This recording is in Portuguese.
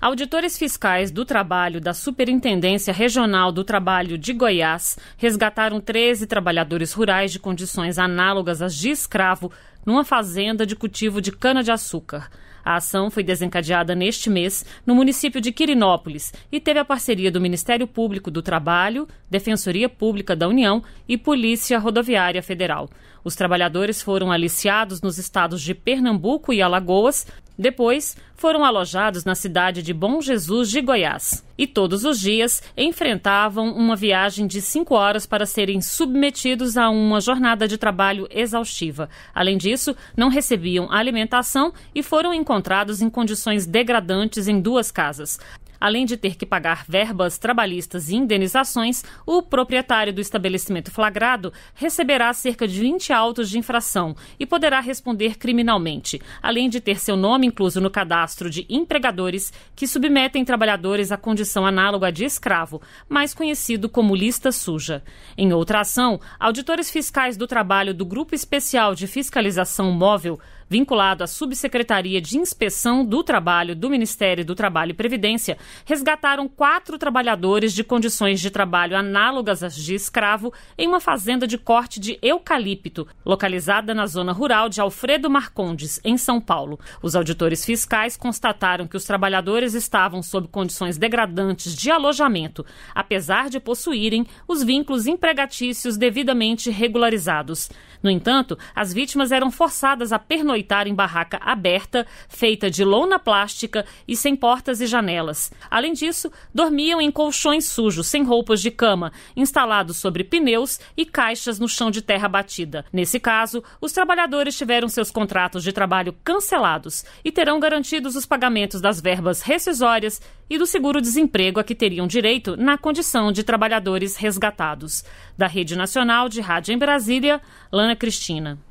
Auditores fiscais do trabalho da Superintendência Regional do Trabalho de Goiás resgataram 13 trabalhadores rurais de condições análogas às de escravo numa fazenda de cultivo de cana-de-açúcar. A ação foi desencadeada neste mês no município de Quirinópolis e teve a parceria do Ministério Público do Trabalho, Defensoria Pública da União e Polícia Rodoviária Federal. Os trabalhadores foram aliciados nos estados de Pernambuco e Alagoas, depois, foram alojados na cidade de Bom Jesus de Goiás e todos os dias enfrentavam uma viagem de cinco horas para serem submetidos a uma jornada de trabalho exaustiva. Além disso, não recebiam alimentação e foram encontrados em condições degradantes em duas casas. Além de ter que pagar verbas trabalhistas e indenizações, o proprietário do estabelecimento flagrado receberá cerca de 20 autos de infração e poderá responder criminalmente, além de ter seu nome incluso no cadastro de empregadores que submetem trabalhadores à condição análoga de escravo, mais conhecido como lista suja. Em outra ação, auditores fiscais do trabalho do Grupo Especial de Fiscalização Móvel vinculado à Subsecretaria de Inspeção do Trabalho do Ministério do Trabalho e Previdência, resgataram quatro trabalhadores de condições de trabalho análogas às de escravo em uma fazenda de corte de eucalipto, localizada na zona rural de Alfredo Marcondes, em São Paulo. Os auditores fiscais constataram que os trabalhadores estavam sob condições degradantes de alojamento, apesar de possuírem os vínculos empregatícios devidamente regularizados. No entanto, as vítimas eram forçadas a pernoitar noitar em barraca aberta, feita de lona plástica e sem portas e janelas. Além disso, dormiam em colchões sujos, sem roupas de cama, instalados sobre pneus e caixas no chão de terra batida. Nesse caso, os trabalhadores tiveram seus contratos de trabalho cancelados e terão garantidos os pagamentos das verbas rescisórias e do seguro-desemprego a que teriam direito na condição de trabalhadores resgatados. Da Rede Nacional de Rádio em Brasília, Lana Cristina.